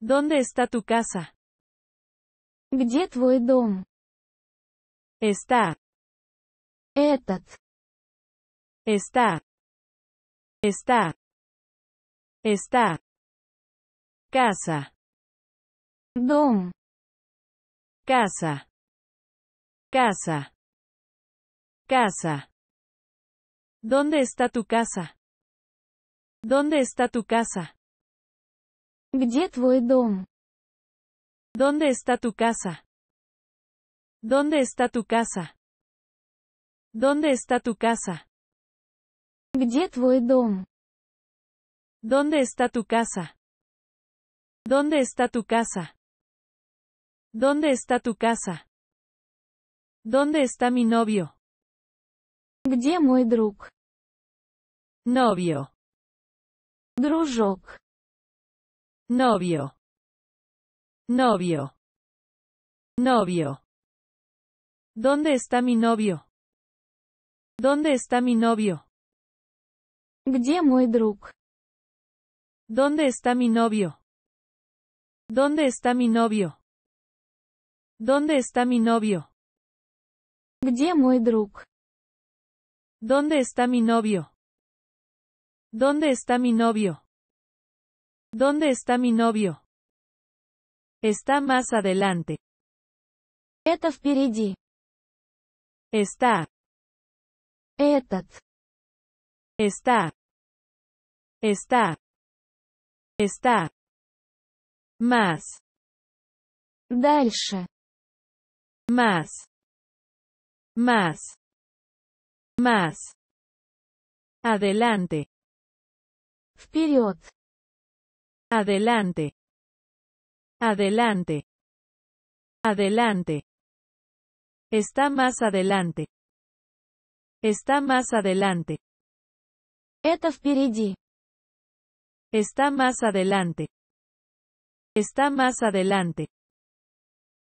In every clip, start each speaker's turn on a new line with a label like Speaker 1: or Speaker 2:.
Speaker 1: ¿Dónde está tu casa? Где твой дом? Está. Этот. Está. Está. Está. Casa. Дом. Casa. Casa. Casa. ¿Dónde está tu casa? ¿Dónde está tu casa? ¿Dónde está tu casa? ¿Dónde está tu casa? ¿Dónde está tu casa? ¿Dónde está tu casa? ¿Dónde está tu casa? ¿Dónde está tu casa? ¿Dónde está mi novio? Dónde мой друг? Novio. Дружок novio, novio, novio. ¿Dónde está mi novio? ¿Dónde está mi novio?
Speaker 2: ¿Dónde está mi novio? ¿Dónde está mi novio? ¿Dónde está mi novio? ¿Dónde está mi novio? ¿Dónde está mi novio? ¿Dónde está mi novio?
Speaker 1: Está más adelante. Это Está. Этот. Está. Está. Está. Más. Дальше. Más. Más. Más. Adelante. Вперед. Adelante. Adelante. Adelante. Está más adelante. Está más adelante.
Speaker 2: Это Está más adelante. Está más adelante.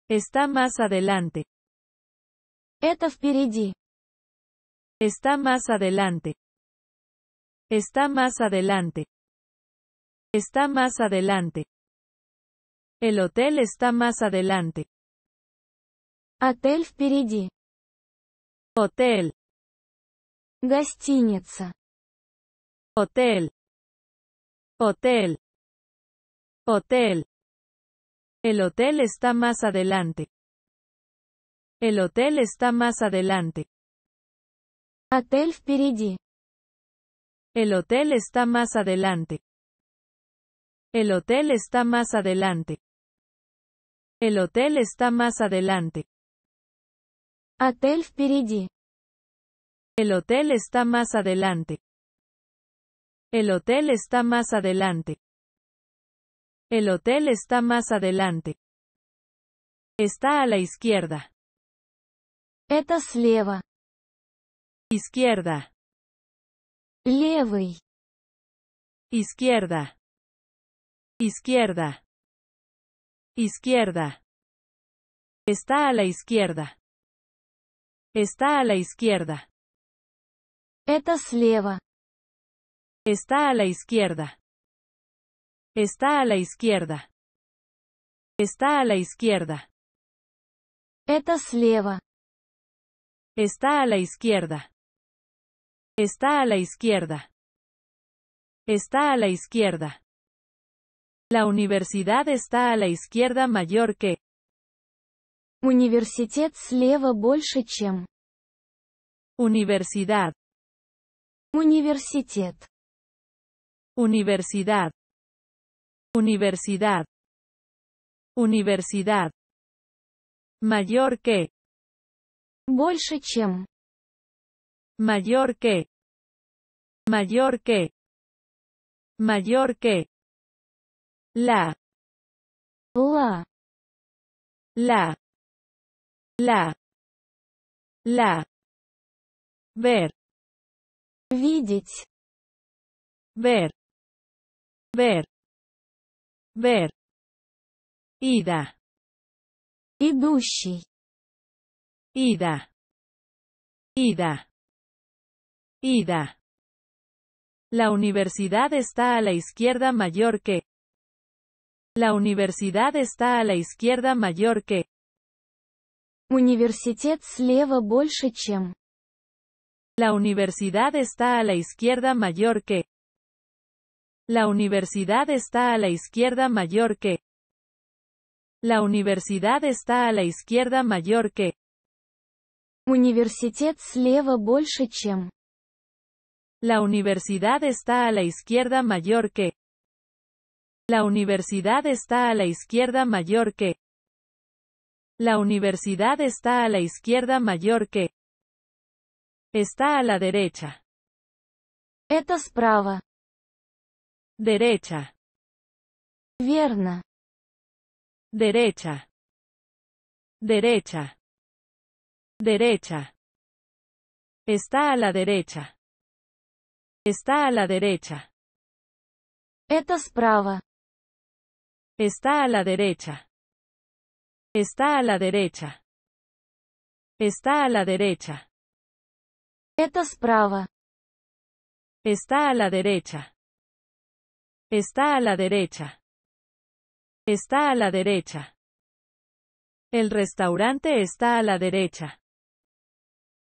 Speaker 2: Está más adelante. Это Está más adelante. Está más adelante. Está más adelante.
Speaker 1: El hotel está más adelante. Hotel впереди. Hotel. Гостиница. Hotel. Hotel. Hotel. El hotel está más adelante. El hotel
Speaker 2: está más adelante. Hotel впереди. El hotel está más adelante. El hotel está más adelante. El hotel está más adelante. Hotel впереди. El hotel está más adelante. El hotel está más adelante. El hotel
Speaker 1: está más adelante. Está a la izquierda. eta слева. Izquierda. Левый. Izquierda. Izquierda. Izquierda. Está a la izquierda. Está a la izquierda. Это
Speaker 2: Está a la izquierda. Está a la izquierda. Está a la izquierda. Está a la izquierda. Está a la izquierda. Está a la izquierda. La universidad está a la izquierda mayor que. universitet слева
Speaker 1: больше, Universidad. Universidad. Universidad. Universidad. Mayor que. Больше, Mayor que. Mayor que. Mayor que la la la la la ver ver ver ver ida idushi. ida ida ida la universidad está a la izquierda mayor que la
Speaker 2: universidad está a la izquierda mayor que.
Speaker 3: Университет слева больше
Speaker 2: La universidad está a la izquierda mayor que. La universidad está a la izquierda mayor que. La universidad está a la izquierda mayor que.
Speaker 3: Университет слева
Speaker 2: La universidad está a la izquierda mayor que. La universidad está a la izquierda mayor que. La universidad está a la izquierda
Speaker 1: mayor que. Está a la derecha. Etas prava. Derecha. Vierna. Derecha. Derecha. Derecha. Está a la derecha. Está a la derecha. Etas prava? Está a la derecha. Está a la derecha. Está a la derecha. Это справа. Está a la derecha. Está a la derecha.
Speaker 2: Está a la derecha. El restaurante está a la derecha.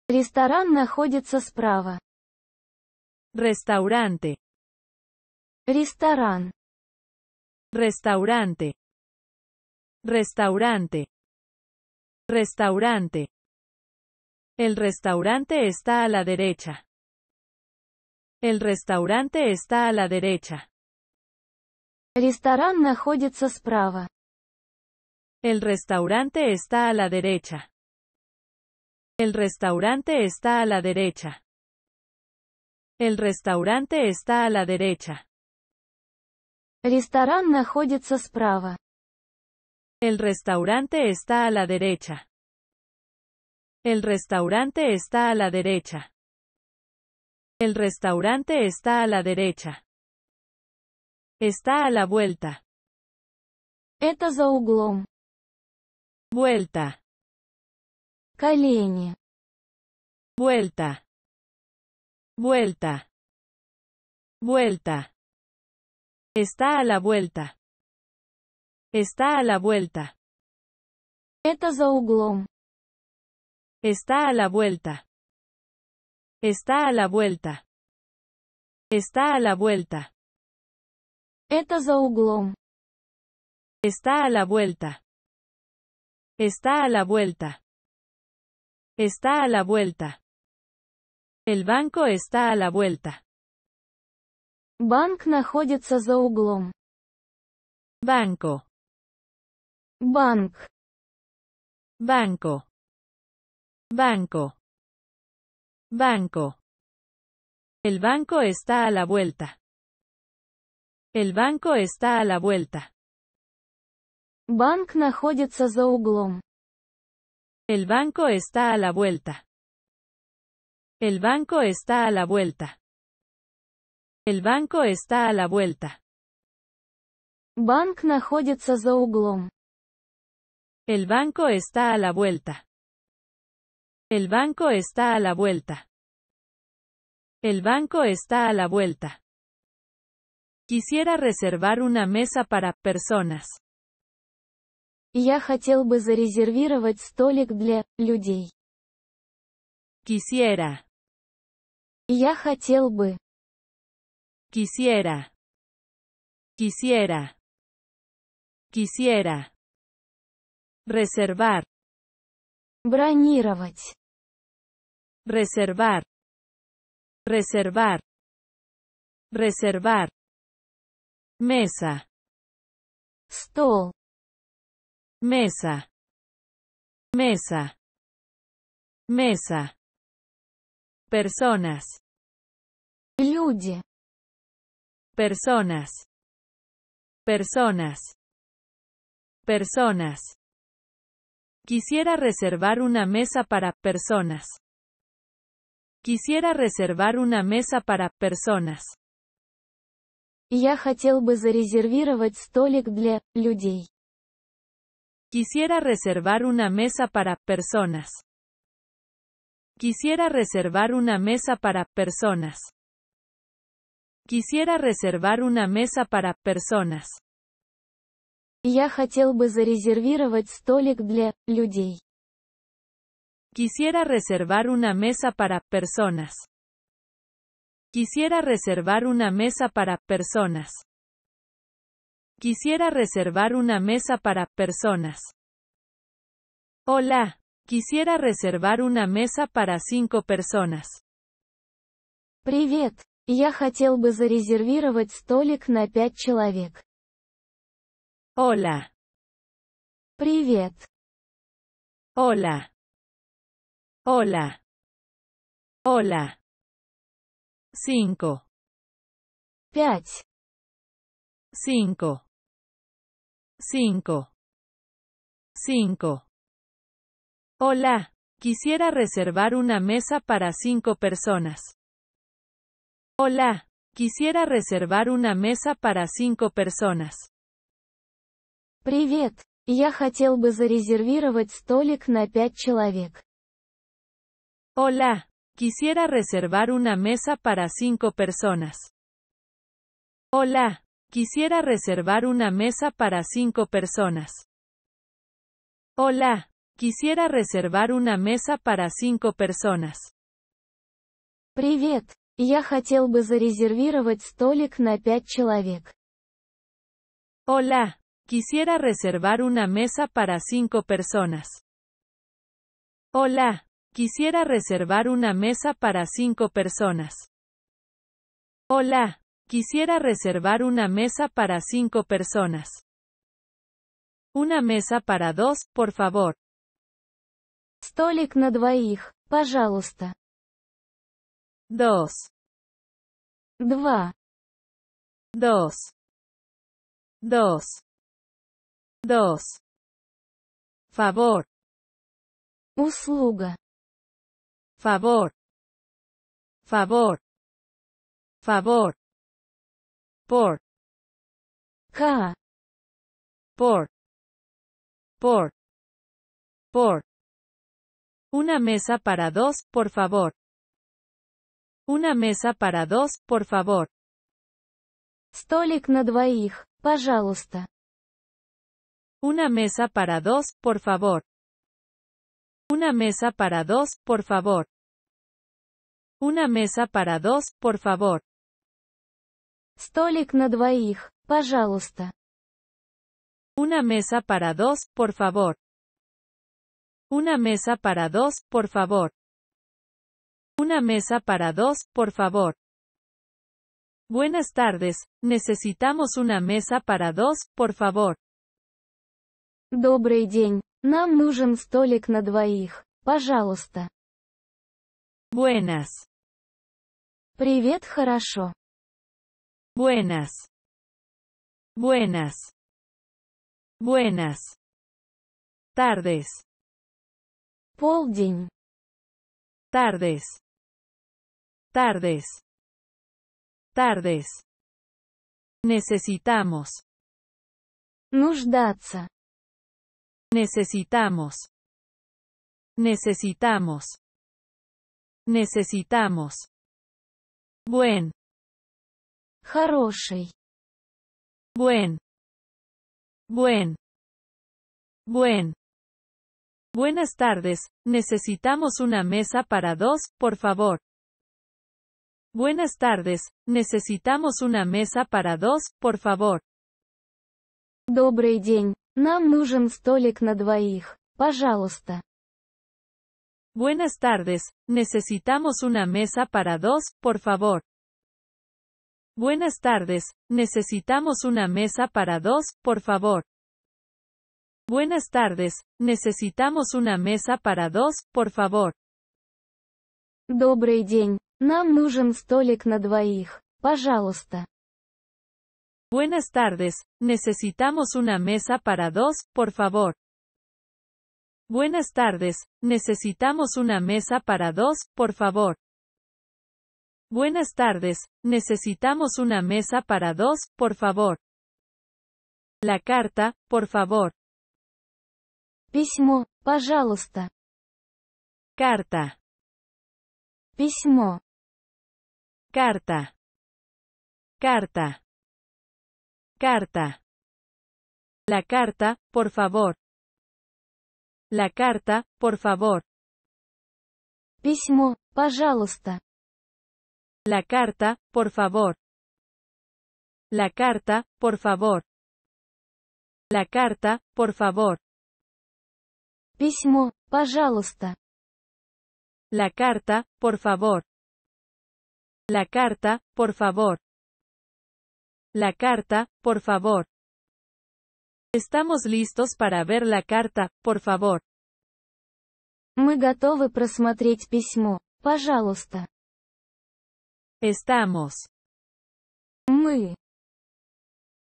Speaker 1: Ресторан находится справа. Restaurante. Ресторан. Restaurante. Restaurante. Restaurante. El restaurante está a la derecha. El
Speaker 2: restaurante está a la derecha. Ресторан находится El restaurante está a la derecha. El restaurante está a la derecha. El restaurante está a la derecha. Ресторан находится справа. El restaurante está a la derecha. El restaurante está a la derecha. El restaurante
Speaker 1: está a la derecha. Está a la vuelta. Это за углом. Vuelta. Колени. Vuelta. Vuelta. Vuelta. Está a la vuelta. Está a la vuelta. Это за
Speaker 2: Está a la vuelta. Está a la vuelta. Está a la vuelta. Это за Está a la vuelta. Está a la vuelta. Está a la vuelta. El banco está a la vuelta.
Speaker 1: Банк находится за углом. Banco. bank Banco. Banco. Banco. El banco está a la vuelta. El banco está a la vuelta.
Speaker 3: Банк находится за углом.
Speaker 2: El banco está a la vuelta. El banco está a la vuelta. El banco está a la vuelta. Bank находится за углом. El banco está a la vuelta. El banco está a la vuelta. El banco está a la vuelta. Quisiera reservar una mesa para personas.
Speaker 3: Я хотел бы зарезервировать столик для людей. Quisiera. Я хотел
Speaker 1: Quisiera. Quisiera. Quisiera. Reservar. Бронировать. Reservar. Reservar. Reservar. Mesa. Стол. Mesa. Mesa. Mesa. Personas personas, personas,
Speaker 2: personas. Quisiera reservar una mesa para personas. Quisiera reservar una mesa para personas.
Speaker 3: Я хотел бы зарезервировать столик для
Speaker 2: Quisiera reservar una mesa para personas. Quisiera reservar una mesa para personas. Quisiera reservar una mesa para personas.
Speaker 3: Я хотел бы зарезервировать столик для людей.
Speaker 2: Quisiera reservar una mesa para personas. Quisiera reservar una mesa para personas. Quisiera reservar una mesa para personas. Hola, quisiera reservar una mesa para cinco personas.
Speaker 3: Привет, yo хотел бы зарезервировать столик на пять человек.
Speaker 1: Hola. Hola. Hola. Hola. Cinco. Cinco. Cinco. Cinco. Hola. Quisiera
Speaker 2: reservar una mesa para cinco personas. Hola, quisiera reservar una mesa para cinco personas.
Speaker 3: Привет, я хотел бы зарезервировать столик на человек.
Speaker 2: Hola, quisiera reservar una mesa para cinco personas. Hola, quisiera reservar una mesa para cinco personas. Hola, quisiera reservar una mesa para cinco personas.
Speaker 3: Привет, Я хотел бы зарезервировать столик на человек.
Speaker 2: Hola, quisiera reservar una mesa para cinco personas. Hola, quisiera reservar una mesa para cinco personas. Hola, quisiera reservar una mesa para cinco personas.
Speaker 1: Una mesa para dos, por favor. Столик на двоих, пожалуйста. Dos. Dva. Dos. Dos. Dos. Favor. Услуга. Favor. Favor. Favor. Por. Ка. Por. Por. Por. Una mesa para dos, por favor. Una mesa para dos, por favor.
Speaker 3: Столик на двоих, пожалуйста.
Speaker 2: Una mesa para dos, por favor. Una mesa para dos, por favor. Una mesa para dos, por favor.
Speaker 3: Столик на двоих, пожалуйста.
Speaker 2: Una mesa para dos, por favor. Una mesa para dos, por favor. Una mesa para dos, por favor. Buenas tardes, necesitamos una mesa para dos, por favor.
Speaker 3: Добрый день, нам нужен столик на двоих, пожалуйста. Buenas. Привет, хорошо.
Speaker 1: Buenas. Buenas. Buenas. Tardes. Полдень. Tardes. Tardes. Tardes. Necesitamos. Нуждаться. Necesitamos. Necesitamos. Necesitamos. Buen. Хороший. Buen. Buen. Buen. Buenas tardes, necesitamos
Speaker 2: una mesa para dos, por favor. Buenas tardes, necesitamos una mesa para dos, por favor.
Speaker 3: Добрый день, нам нужен столик на двоих, пожалуйста.
Speaker 2: Buenas tardes, necesitamos una mesa para dos, por favor. Buenas tardes, necesitamos una mesa para dos, por favor. Buenas tardes, necesitamos una mesa para dos, por favor.
Speaker 3: Нам нужен столик на двоих, пожалуйста.
Speaker 2: Buenas tardes, necesitamos una mesa para dos, por favor. Buenas tardes, necesitamos una mesa para dos, por favor. Buenas tardes, necesitamos una mesa para dos, por favor. La carta, por
Speaker 1: favor. por пожалуйста. Carta. Pismo. Carta. Carta. Carta. La carta, por favor. La carta, por favor. Письмо, пожалуйста. La carta, por favor. La carta, por favor. La carta, por favor. Письмо, пожалуйста.
Speaker 2: La carta, por favor. La carta, por favor. La carta, por favor. Estamos listos para ver la carta, por favor.
Speaker 3: Мы готовы просмотреть письмо. Пожалуйста.
Speaker 1: Estamos. Мы.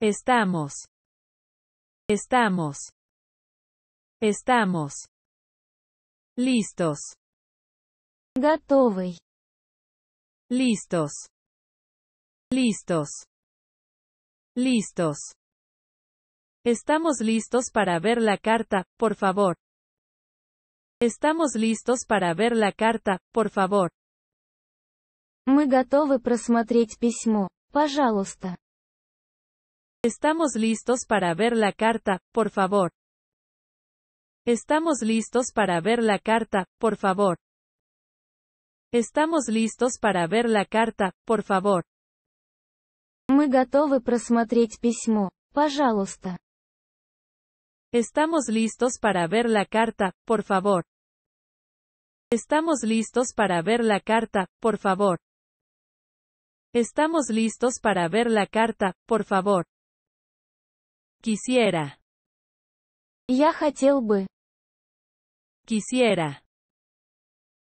Speaker 1: Estamos. Estamos. Estamos. Listos. Listos. Listos. Listos. Estamos listos
Speaker 2: para ver la carta, por favor. Estamos listos para ver la carta, por favor.
Speaker 3: Мы готовы просмотреть письмо. Пожалуйста.
Speaker 2: Estamos listos para ver la carta, por favor. Estamos listos para ver la carta, por favor. Estamos listos para ver la carta, por favor.
Speaker 3: Мы готовы просмотреть письмо. Пожалуйста.
Speaker 2: Estamos listos para ver la carta, por favor. Estamos listos para ver la carta, por favor. Estamos
Speaker 1: listos para ver la carta, por favor. Quisiera. Я хотел бы. Quisiera.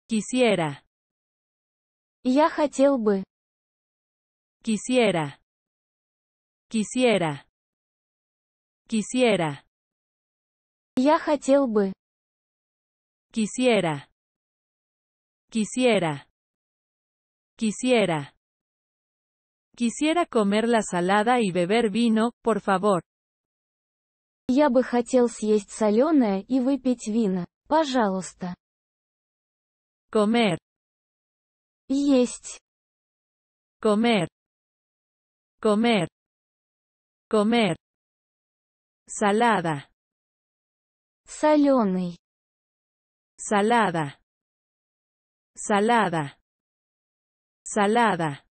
Speaker 1: Quisiera. Я хотел бы. Quisiera. Quisiera. Quisiera. Я хотел бы. Quisiera. Quisiera. Quisiera.
Speaker 2: Quisiera comer la salada y beber vino, por favor.
Speaker 3: Я бы хотел съесть соленое и выпить вина, пожалуйста. Comer. Comer.
Speaker 1: Comer. Comer. Salada. Соленый. Salada. Salada. Salada.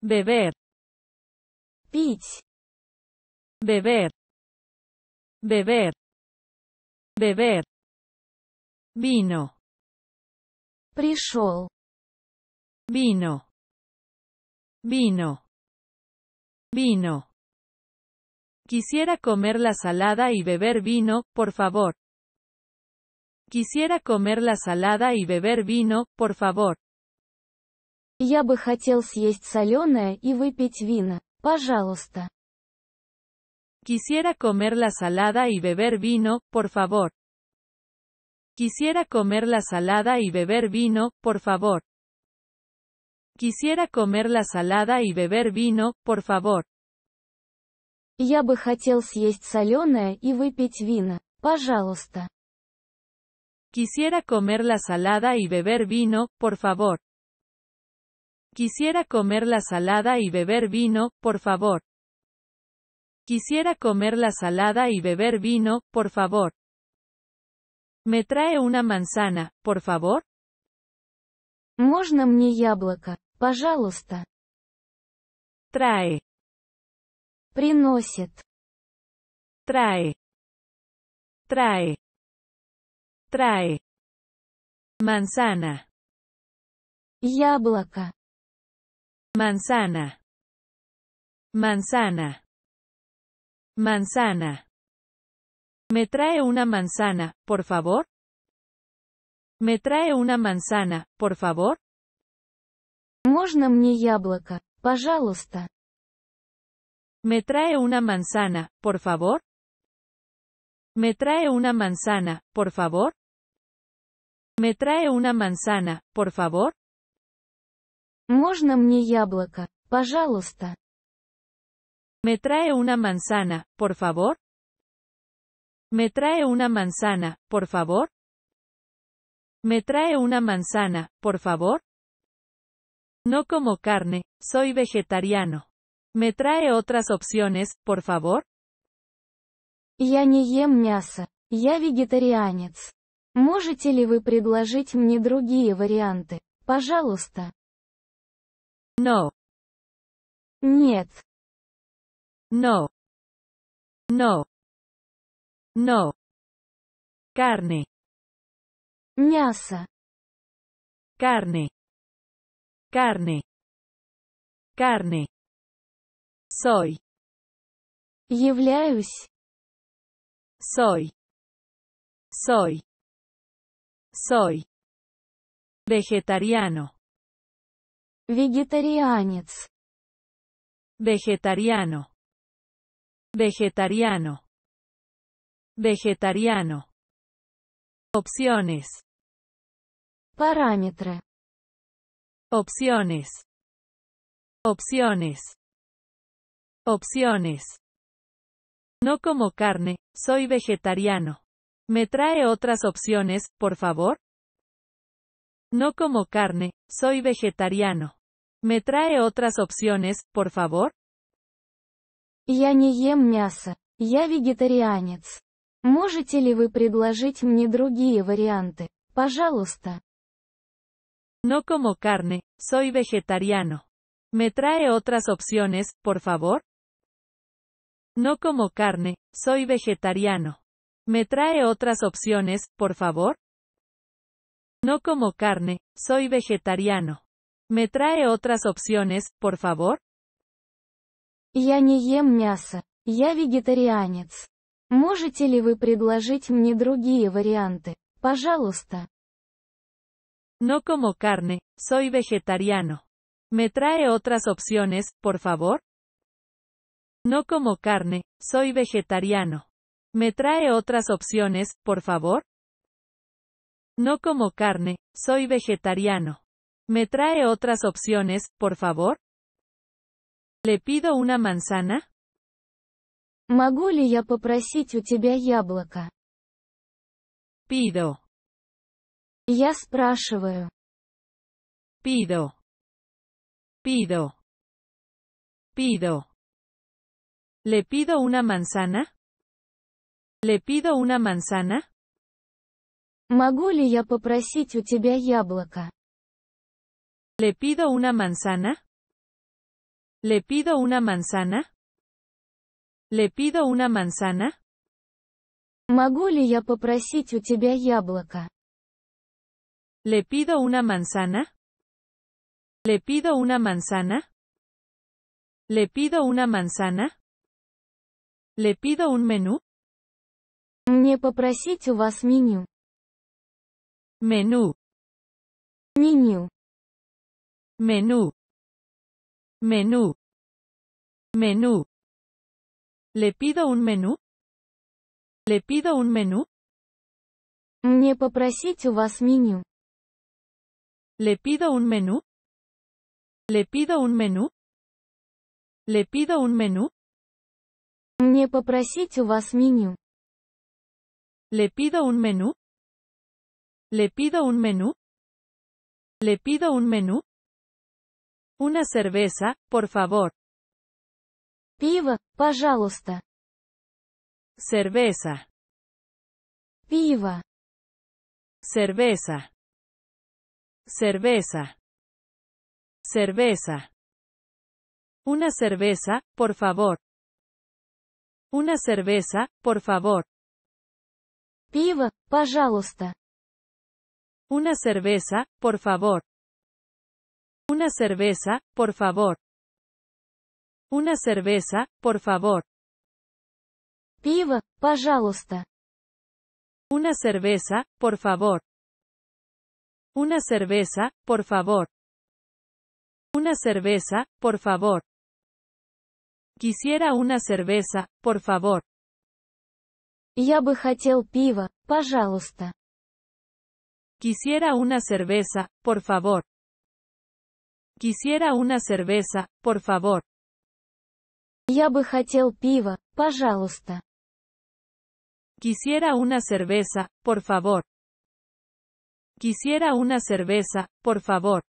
Speaker 1: Beber. pitch, Beber. Beber. Beber. Vino vino vino vino Quisiera comer la
Speaker 2: salada y beber vino, por favor. Quisiera comer la salada y beber vino, por favor.
Speaker 3: Я бы хотел съесть соленое и выпить вина. Пожалуйста. Quisiera comer la
Speaker 2: salada y beber vino, por favor. Quisiera comer la salada y beber vino, por favor. Quisiera comer la salada y beber vino, por favor.
Speaker 3: Я бы хотел съесть соленое и выпить вина. Пожалуйста.
Speaker 2: Quisiera comer la salada y beber vino, por favor. Quisiera comer la salada y beber vino, por favor. Quisiera comer la salada y beber vino, por favor. ¿Me trae una manzana, por favor?
Speaker 3: Можно мне яблоко? Пожалуйста.
Speaker 1: Trae. Приносит. Trae. Trae. Trae. Manzana. Яблоко. Manzana. Manzana. Manzana. ¿Me trae una manzana, por favor? ¿Me trae
Speaker 2: una manzana, por favor?
Speaker 3: Можно мне яблоко,
Speaker 2: пожалуйста? Me trae una manzana, por favor? Me trae una manzana, por favor? Me trae una manzana, por favor?
Speaker 3: Можно мне яблоко,
Speaker 2: пожалуйста? Me trae una manzana, por favor? Me trae una manzana, por favor? Me trae una manzana, por favor? No como carne, soy vegetariano. ¿Me trae otras opciones, por favor?
Speaker 3: Я не ем мясо. Я вегетарианец. Можете ли вы предложить мне другие варианты? Пожалуйста.
Speaker 1: No. Нет. No. No. No. Carne. Мясо. Carne. carne, carne, soy, являюсь, soy, soy, soy, vegetariano, vegetarianец, vegetariano, vegetariano, vegetariano, opciones, parámetros Opciones. Opciones. Opciones. No como carne,
Speaker 2: soy vegetariano. ¿Me trae otras opciones, por favor? No como carne, soy vegetariano. ¿Me trae otras opciones, por favor?
Speaker 3: Я не ем мясо. Я вегетарианец. Можете ли вы предложить мне другие варианты? Пожалуйста.
Speaker 2: No como carne, soy vegetariano. ¿Me trae otras opciones, por favor? No como carne, soy vegetariano. ¿Me trae otras opciones, por favor? No como carne, soy vegetariano. ¿Me trae otras opciones, por favor?
Speaker 3: Я не ем мясо. Я вегетарианец. Можете ли вы предложить мне другие варианты? Пожалуйста.
Speaker 2: No como carne, soy vegetariano. ¿Me trae otras opciones, por favor? No como carne, soy vegetariano. ¿Me trae otras opciones, por favor? No como carne, soy vegetariano. ¿Me trae otras opciones, por favor? ¿Le pido una manzana?
Speaker 1: Pido. Я спрашиваю. Pido. Pido. Pido. ¿Le pido una manzana?
Speaker 2: ¿Le pido una manzana?
Speaker 3: Могу ли я попросить у тебя яблоко?
Speaker 2: ¿Le pido una manzana? ¿Le pido una manzana? ¿Le pido una manzana?
Speaker 3: Могу ли я попросить у тебя яблоко?
Speaker 2: ¿Le pido una manzana? ¿Le pido una manzana? ¿Le pido una manzana? ¿Le pido un menú?
Speaker 1: Мне попросить у Menú. Menú. Menú. Menú. ¿Le pido un menú? ¿Le pido un menú? Мне попросить у вас ¿Le pido un menú? ¿Le pido un menú? ¿Le pido un menú? Мне попросить у вас ¿Le pido un menú? ¿Le pido un menú? ¿Le pido un menú? Una cerveza, por favor. Viva, Пиво, пожалуйста. Cerveza. Viva. Cerveza. Cerveza. Cerveza.
Speaker 2: Una cerveza, por favor. Una cerveza, por favor.
Speaker 1: Piva, пожалуйста. Una cerveza, por favor. Una cerveza, por favor. Una cerveza, por favor. piva пожалуйста. Una cerveza, por favor.
Speaker 2: Una cerveza, por favor. Una cerveza, por favor.
Speaker 1: Quisiera una cerveza, por favor.
Speaker 3: Я бы хотел пива, пожалуйста.
Speaker 1: Quisiera una
Speaker 2: cerveza, por favor. Quisiera una cerveza, por favor.
Speaker 3: Я бы хотел пива, пожалуйста.
Speaker 2: Quisiera una cerveza, por favor. Quisiera una cerveza, por favor.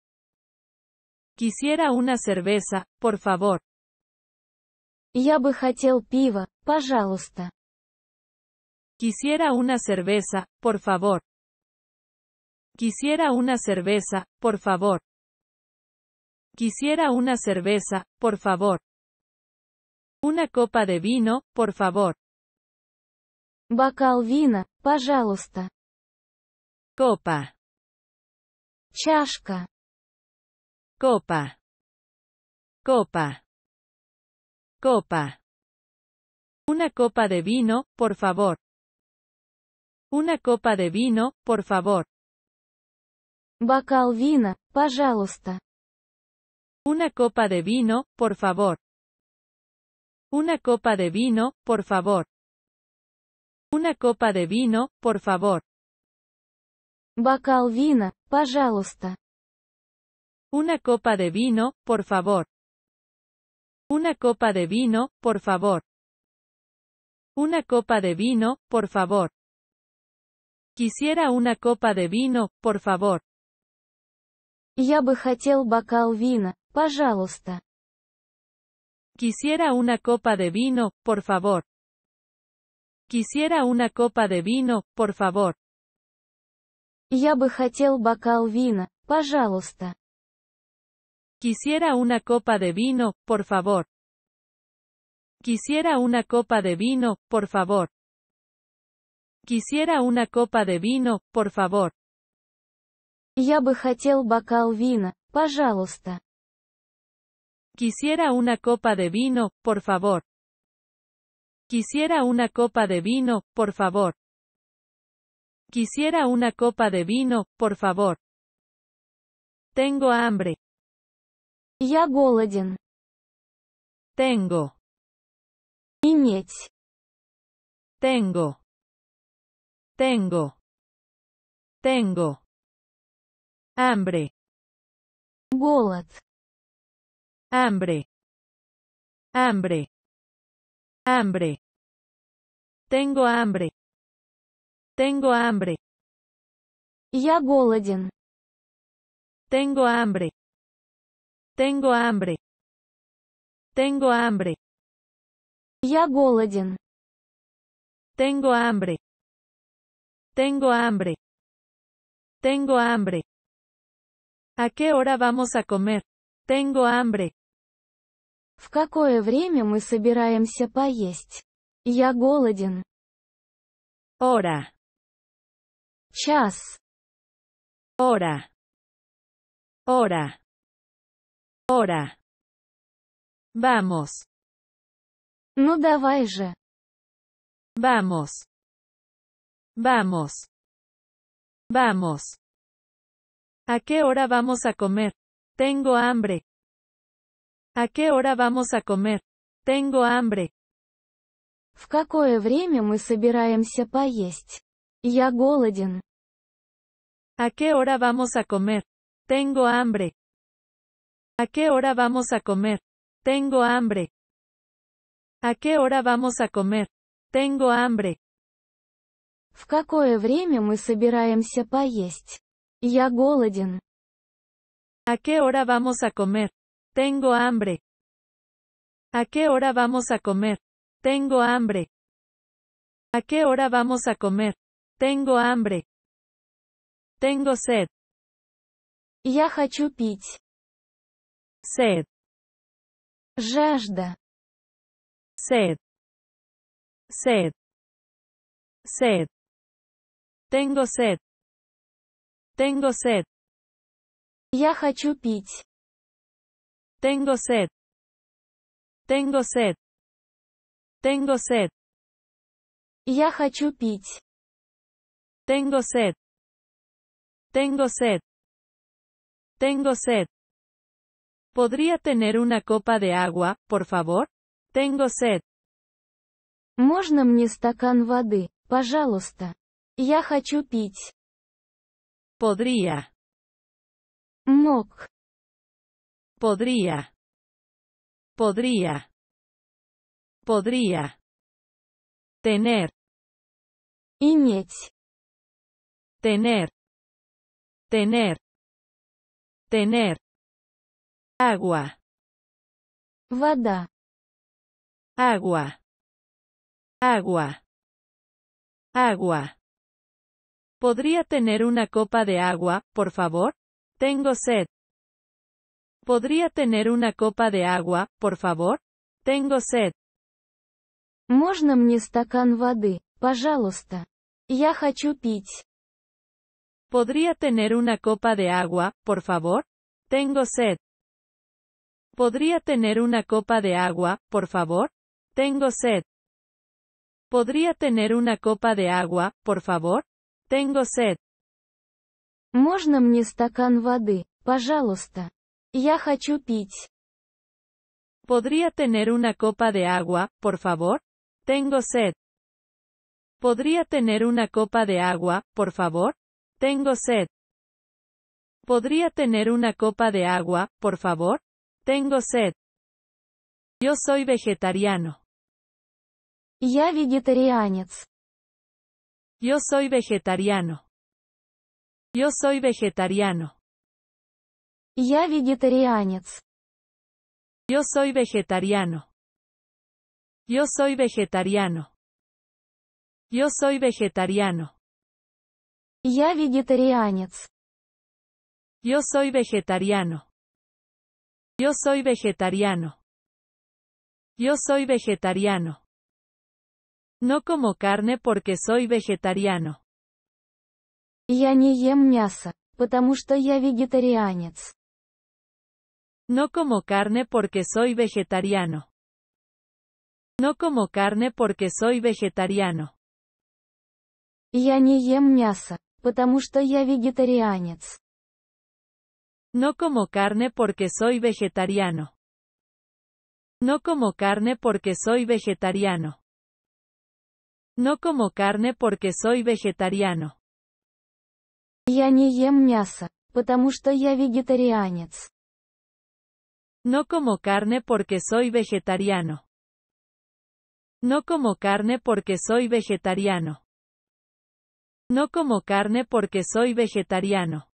Speaker 2: Quisiera una cerveza, por
Speaker 3: favor. Я бы хотел пожалуйста.
Speaker 2: Quisiera una cerveza, por favor. Quisiera una cerveza, por favor. Quisiera una cerveza, por favor. Una copa de vino, por favor.
Speaker 3: Бокал вина, пожалуйста.
Speaker 1: Copa. Copa. Copa. Copa. Una copa de vino, por favor. Una copa de vino, por favor.
Speaker 3: Bacalvina, вина, пожалуйста.
Speaker 2: Una copa de vino, por favor. Una copa de vino, por favor. Una copa de vino, por favor
Speaker 3: vino, por пожалуйста.
Speaker 2: Una copa de vino, por favor. Una copa de vino, por favor. Una copa de vino, por favor. Quisiera una copa de vino, por favor.
Speaker 3: Я бы хотел пожалуйста.
Speaker 2: Quisiera una copa de vino, por favor. Quisiera una copa de vino, por favor.
Speaker 3: Я бы хотел пожалуйста.
Speaker 2: Quisiera una copa de vino, por favor. Quisiera una copa de vino, por favor. Quisiera una copa de vino, por favor.
Speaker 3: Я бы хотел бокал вина, пожалуйста.
Speaker 2: Quisiera una copa de vino, por favor. Quisiera una copa de vino, por favor. Quisiera una copa de vino, por favor.
Speaker 1: Tengo hambre. Ya голоден. Tengo. Иметь. Tengo. Tengo. Tengo. Hambre. Голод. Hambre. Hambre. Hambre. Tengo hambre. Tengo hambre. Ya голоден. Tengo hambre. Tengo hambre. Tengo hambre. Я голоден. Tengo hambre. Tengo hambre. Tengo hambre. ¿A qué hora vamos a comer? Tengo hambre.
Speaker 3: В какое время мы собираемся поесть? Я голоден. Hora. Час. Hora.
Speaker 1: Hora. Hora. Vamos. No, давай же. Vamos. Vamos. Vamos. ¿A qué hora vamos a comer? Tengo hambre. ¿A qué hora
Speaker 3: vamos a comer?
Speaker 2: Tengo hambre. В
Speaker 3: какое время мы собираемся поесть? ¿A qué hora vamos
Speaker 2: a comer? Tengo hambre. ¿A qué hora vamos a comer? Tengo hambre. ¿A qué hora vamos a comer? Tengo hambre.
Speaker 3: В какое время мы
Speaker 2: ¿A qué hora vamos a comer? Tengo hambre. ¿A qué hora vamos a comer? Tengo hambre. ¿A qué
Speaker 1: hora vamos a comer? Tengo hambre. Tengo sed. Я хочу пить. Sed. Жажда. Sed. Sed. Sed. Tengo sed. Tengo sed. Я хочу пить. Tengo sed. Tengo sed. Tengo sed. Я хочу пить. Tengo sed. Tengo sed. Tengo sed. ¿Podría tener una copa de
Speaker 2: agua, por favor? Tengo sed.
Speaker 3: Можно мне стакан воды, пожалуйста? Я хочу пить. Podría.
Speaker 1: Мог. Podría. Podría. Podría. Tener. Иметь tener, tener, tener, agua, vada, agua, agua, agua. ¿Podría tener una copa de agua, por
Speaker 2: favor? Tengo sed. ¿Podría tener una copa de agua, por favor? Tengo sed.
Speaker 3: Можно мне стакан воды, пожалуйста? ¿Podría tener una copa
Speaker 2: de agua, por favor? Tengo sed. ¿Podría tener una copa de agua, por favor? Tengo sed. ¿Podría tener una copa de agua, por favor? Tengo sed.
Speaker 3: Можно мне
Speaker 2: ¿Podría tener una copa de agua, por favor? Tengo sed. ¿Podría tener una copa de agua, por favor? Tengo sed. ¿Podría tener una copa de agua, por favor? Tengo sed. Yo soy vegetariano. Ya вегетарианец. Yo soy vegetariano. Yo soy vegetariano.
Speaker 1: Ya вегетарианец. Yo soy vegetariano. Yo soy vegetariano.
Speaker 2: Yo soy vegetariano. Я вегетарианец. Yo soy vegetariano. Yo soy vegetariano. Yo soy vegetariano. No como carne porque soy vegetariano.
Speaker 3: Я не ем мясо, потому что я
Speaker 2: No como carne porque soy vegetariano. No como carne porque soy vegetariano.
Speaker 3: Я не ем
Speaker 2: no como carne porque soy vegetariano. No como carne porque soy vegetariano. No como carne porque soy vegetariano. Я No como carne porque soy vegetariano. No como carne porque soy vegetariano. No como carne porque soy vegetariano.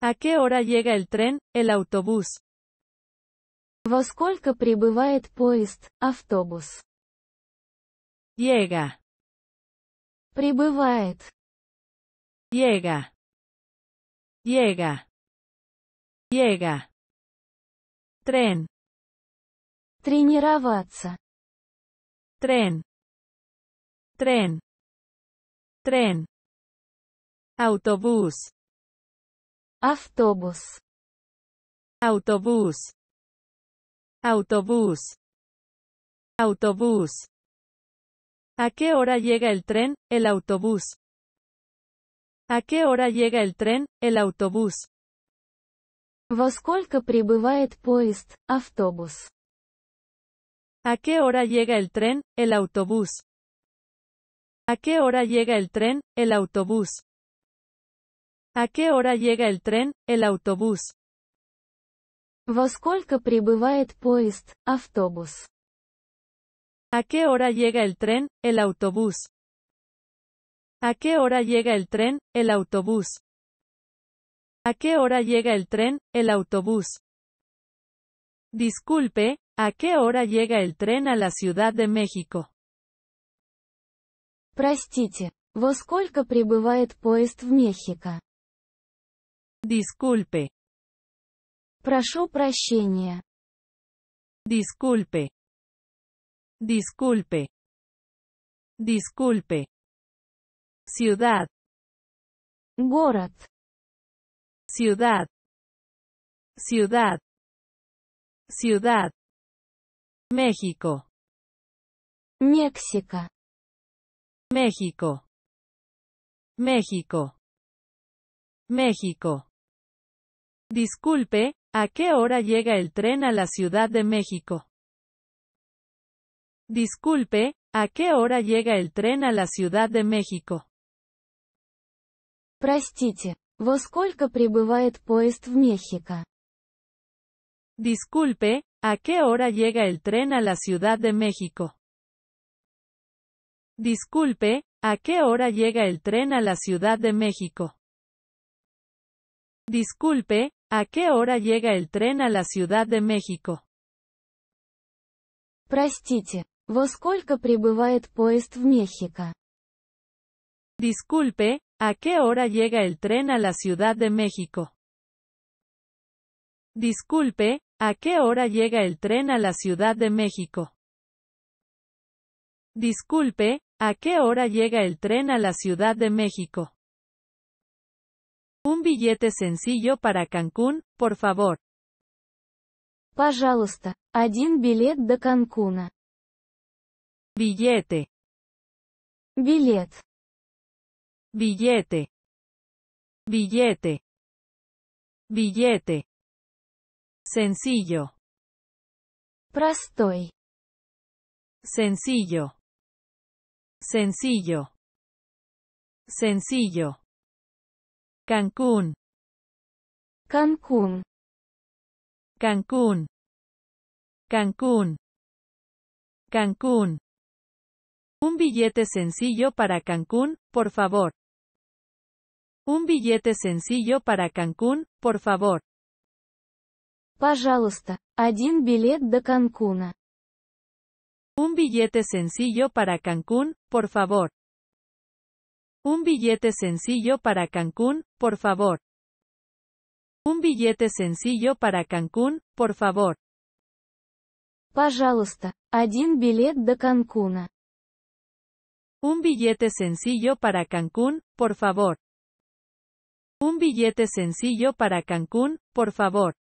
Speaker 2: ¿A qué hora llega el tren, el autobús? Во
Speaker 3: сколько прибывает поезд, автобус? Llega. Прибывает.
Speaker 1: Llega. Llega. Llega. Tren. Tren. Tren tren, autobús, autobús, autobús, autobús, autobús. ¿A qué hora
Speaker 2: llega el tren, el autobús? ¿A qué hora llega el tren, el
Speaker 3: autobús? Во сколько прибывает поезд, автобус?
Speaker 2: ¿A qué hora llega el tren, el autobús? ¿A qué hora llega el tren, el autobús? ¿A qué hora llega el tren, el autobús? ¿A qué hora llega el tren, el autobús? ¿A qué hora llega el tren, el autobús? ¿A qué hora llega el tren, el autobús? Disculpe, ¿a qué hora llega el tren a la Ciudad de México?
Speaker 3: Простите, во сколько прибывает поезд в Мехико?
Speaker 1: Дискульпе.
Speaker 3: Прошу прощения.
Speaker 1: Дискульпе. Дискульпе. Дискульпе. Ciudad. Город. Ciudad. Ciudad. Ciudad. Мехико. Мексика. México. México. México.
Speaker 2: Disculpe, ¿a qué hora llega el tren a la Ciudad de México? Disculpe, ¿a qué hora llega el tren a la Ciudad de México? Простите, во сколько
Speaker 3: прибывает поезд в México?
Speaker 2: Disculpe, ¿a qué hora llega el tren a la Ciudad de México? Disculpe, ¿a qué hora llega el tren a la Ciudad de México? Disculpe, ¿a qué hora llega el tren a la Ciudad de México?
Speaker 3: Простите, во сколько прибывает поезд в Мехико.
Speaker 2: Disculpe, ¿a qué hora llega el tren a la Ciudad de México? Disculpe, ¿a qué hora llega el tren a la Ciudad de México? Disculpe, ¿a qué hora llega el tren a la Ciudad de México? Un billete sencillo para Cancún, por favor.
Speaker 3: Пожалуйста, один билет до Cancún.
Speaker 1: Billete. Billete. Billete. Billete. Billete. Sencillo. Простой. Sencillo. Sencillo. Sencillo. Cancún. Cancún. Cancún. Cancún. Cancún. Un billete
Speaker 2: sencillo para Cancún, por favor. Un billete sencillo para Cancún, por favor.
Speaker 3: Пожалуйста, один billet de Cancún.
Speaker 2: Un billete sencillo para Cancún, por favor. Un billete sencillo para Cancún, por favor. Un billete sencillo para Cancún, por favor.
Speaker 3: Пожалуйста, один билет до Канкуна.
Speaker 2: Un billete sencillo para Cancún, por favor. Un billete sencillo para Cancún, por favor.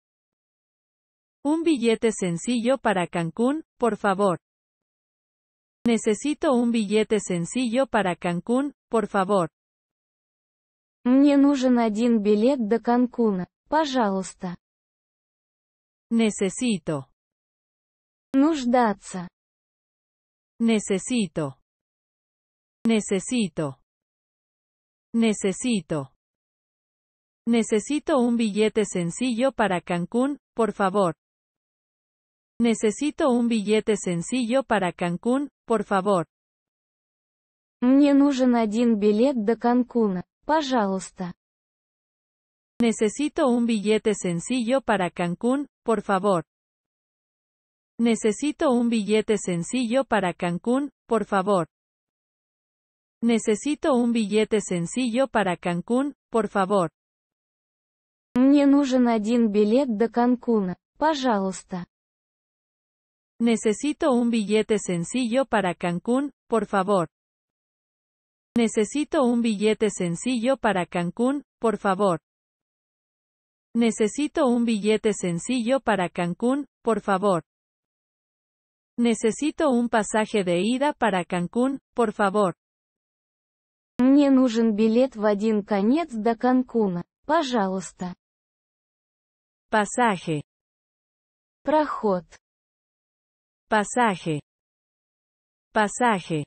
Speaker 2: Un billete sencillo para Cancún, por favor. Necesito un billete sencillo para Cancún, por favor.
Speaker 3: Мне нужен один билет до Канкуна, пожалуйста.
Speaker 1: Necesito. Нуждаться. Necesito. Necesito. Necesito.
Speaker 2: Necesito un billete sencillo para Cancún, por favor. Necesito un billete sencillo para Cancún, por favor.
Speaker 3: Мне нужен один билет до Канкуна. Пожалуйста.
Speaker 2: Necesito un billete sencillo para Cancún, por favor. Necesito un billete sencillo para Cancún, por favor. Necesito un billete sencillo para Cancún, por favor.
Speaker 3: Мне нужен один билет до Канкуна, пожалуйста.
Speaker 2: Necesito un billete sencillo para Cancún, por favor. Necesito un billete sencillo para Cancún, por favor. Necesito un billete sencillo para Cancún, por favor. Necesito un pasaje de ida para Cancún, por favor.
Speaker 3: Мне нужен билет в один конец до Канкуна, пожалуйста.
Speaker 1: Pasaje.
Speaker 3: Проход.
Speaker 1: Pasaje. Pasaje.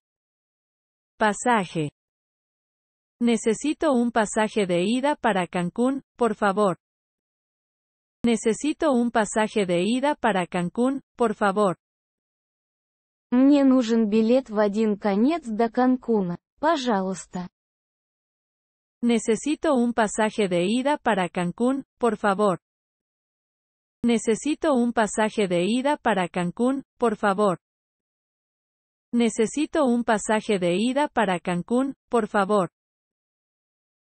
Speaker 2: Pasaje. Necesito un pasaje de ida para Cancún, por favor. Necesito un pasaje de ida para Cancún, por
Speaker 3: favor. Мне нужен билет в один конец до Канкуна, пожалуйста.
Speaker 2: Necesito un pasaje de ida para Cancún, por favor. Necesito un pasaje de ida para Cancún, por favor. Necesito un pasaje de ida para Cancún, por favor.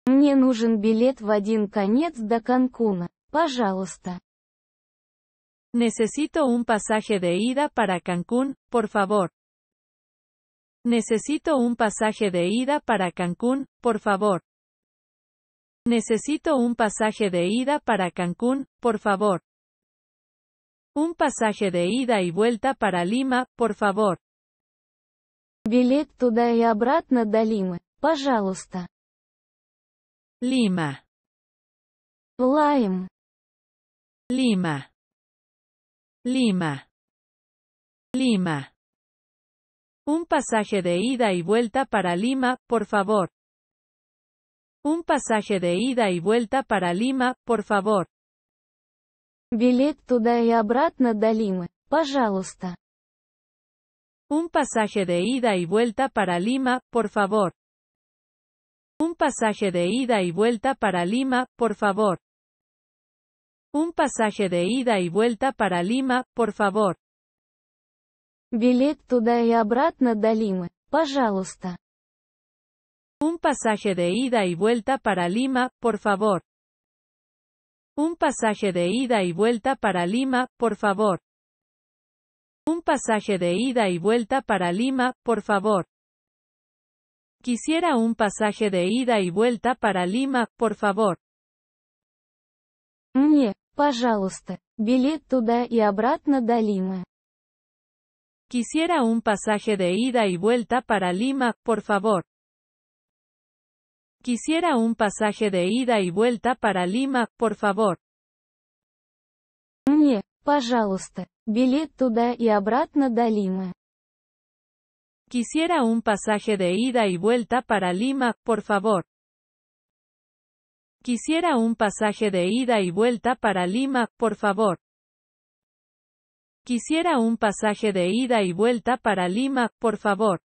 Speaker 3: Мне нужен билет в один конец до Канкуна, пожалуйста. Necesito un pasaje
Speaker 2: de ida para Cancún, por favor. Necesito un pasaje de ida para Cancún, por favor. Necesito un pasaje de ida para Cancún, por favor. Un pasaje de ida y vuelta para Lima, por favor.
Speaker 3: Билет туда и обратно до Лимы, пожалуйста.
Speaker 1: Lima. Lima. Lima. Lima. Un pasaje de ida y vuelta para
Speaker 2: Lima, por favor. Un pasaje de ida y vuelta para Lima, por
Speaker 3: favor. Билет туда и обратно до Лимы, пожалуйста.
Speaker 2: Un pasaje de ida y vuelta para Lima, por favor. Un pasaje de ida y vuelta para Lima, por favor. Un pasaje de ida y vuelta para Lima, por favor.
Speaker 3: Билет туда обратно до пожалуйста.
Speaker 2: Un pasaje de ida y vuelta para Lima, por favor. Un pasaje de ida y vuelta para Lima, por favor. Un pasaje de ida y vuelta para Lima, por favor. Quisiera un pasaje de ida y vuelta para Lima, por favor.
Speaker 3: Мне, пожалуйста, билет туда и обратно до Лимы.
Speaker 2: Quisiera un pasaje de ida y vuelta para Lima, por favor. Quisiera un pasaje de ida y vuelta para Lima, por favor.
Speaker 3: Мне, пожалуйста, билет туда и обратно до
Speaker 2: Quisiera un pasaje de ida y vuelta para Lima, por favor. Quisiera un pasaje de ida y vuelta para Lima, por favor. Quisiera un pasaje de ida y vuelta para Lima, por favor.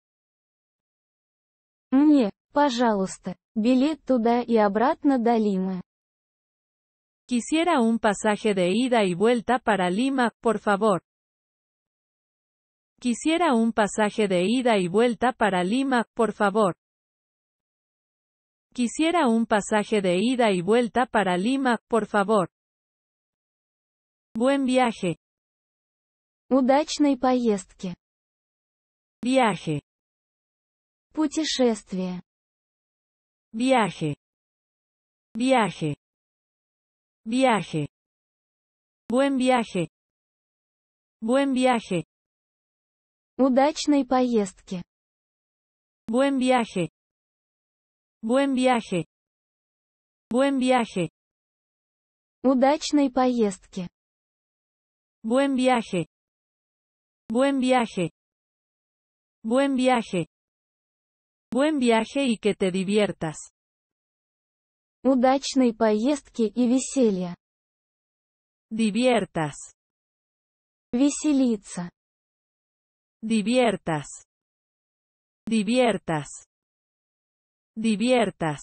Speaker 3: Мне, пожалуйста, Билет туда и обратно до
Speaker 2: Quisiera un pasaje de ida y vuelta para Lima, por favor. Quisiera un pasaje de ida y vuelta para Lima, por favor. Quisiera un pasaje de ida y vuelta para Lima,
Speaker 1: por favor. Buen viaje. Удачной поездки. Viaje. Путешествие. Viaje. Viaje. Viaje. Buen viaje. Buen viaje. Удачной поездки. Buen viaje. Buen viaje. Buen viaje. Удачной поездки. Buen viaje. Buen viaje. Buen viaje. Buen viaje y que te diviertas.
Speaker 3: Удачной поездки и веселья.
Speaker 1: Diviertas.
Speaker 3: Веселиться.
Speaker 1: Diviertas. Diviertas. Diviertas.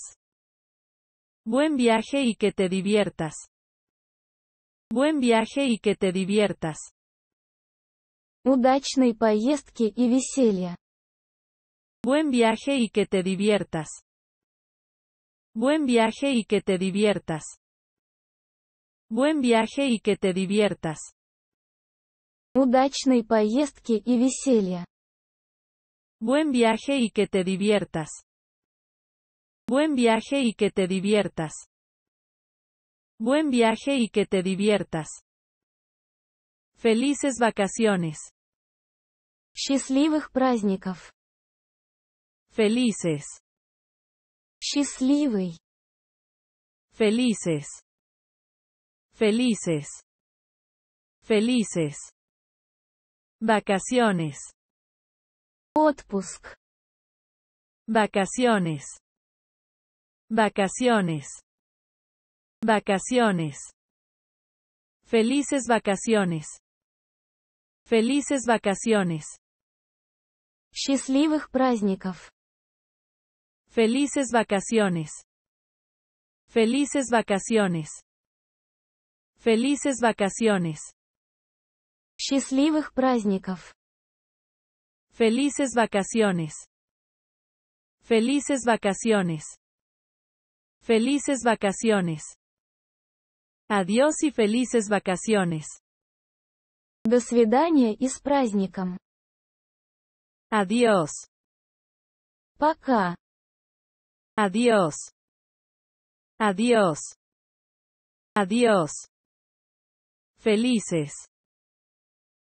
Speaker 1: Buen viaje y que te diviertas. Buen viaje y que te diviertas.
Speaker 3: Удачной поездки и веселья. Buen viaje y que
Speaker 2: te diviertas. Buen viaje y que te diviertas. Buen viaje y que te diviertas.
Speaker 3: Удачной поездки и веселья.
Speaker 2: Buen viaje y que te diviertas. Buen viaje y que te diviertas. Buen viaje y que te diviertas. Felices vacaciones.
Speaker 1: Счастливых праздников. Felices. Felices. Felices. Felices. Vacaciones. Отпуск. Vacaciones. Vacaciones. Vacaciones. Felices vacaciones.
Speaker 2: Felices vacaciones. Счастливых праздников. Felices vacaciones. Felices vacaciones.
Speaker 1: Felices vacaciones. Счастливых праздников. Felices vacaciones.
Speaker 2: Felices vacaciones. Felices vacaciones. Adiós y felices vacaciones.
Speaker 3: До свидания и с праздником.
Speaker 1: Adiós. Пока. Adiós. Adiós. Adiós. Felices.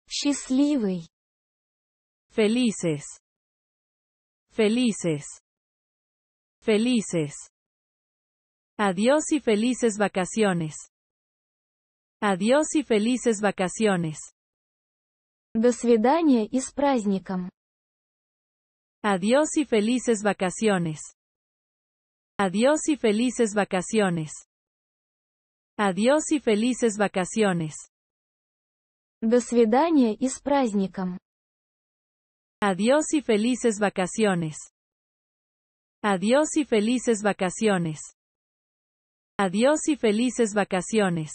Speaker 1: Felices. Felices.
Speaker 2: Felices. Adiós y felices vacaciones. Adiós y felices vacaciones.
Speaker 3: До свидания и с праздником.
Speaker 2: Adiós y felices vacaciones. Adiós y felices vacaciones. Adiós y felices vacaciones. Adiós y felices vacaciones.
Speaker 1: Adiós y felices vacaciones. Adiós y felices vacaciones.